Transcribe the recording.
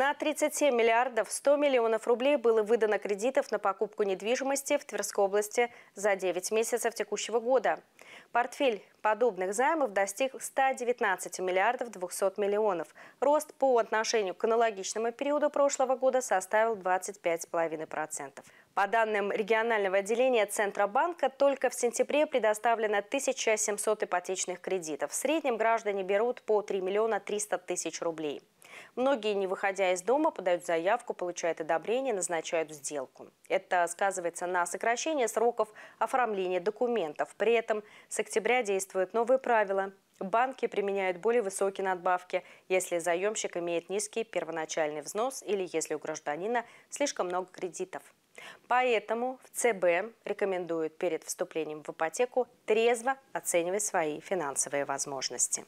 На 37 миллиардов 100 миллионов рублей было выдано кредитов на покупку недвижимости в Тверской области за 9 месяцев текущего года. Портфель подобных займов достиг 119 миллиардов 200 миллионов. Рост по отношению к аналогичному периоду прошлого года составил 25,5%. По данным регионального отделения Центробанка, только в сентябре предоставлено 1700 ипотечных кредитов. В среднем граждане берут по 3 миллиона 300 тысяч рублей. Многие, не выходя из дома, подают заявку, получают одобрение, назначают сделку. Это сказывается на сокращении сроков оформления документов. При этом с октября действуют новые правила. Банки применяют более высокие надбавки, если заемщик имеет низкий первоначальный взнос или если у гражданина слишком много кредитов. Поэтому в ЦБ рекомендуют перед вступлением в ипотеку трезво оценивать свои финансовые возможности.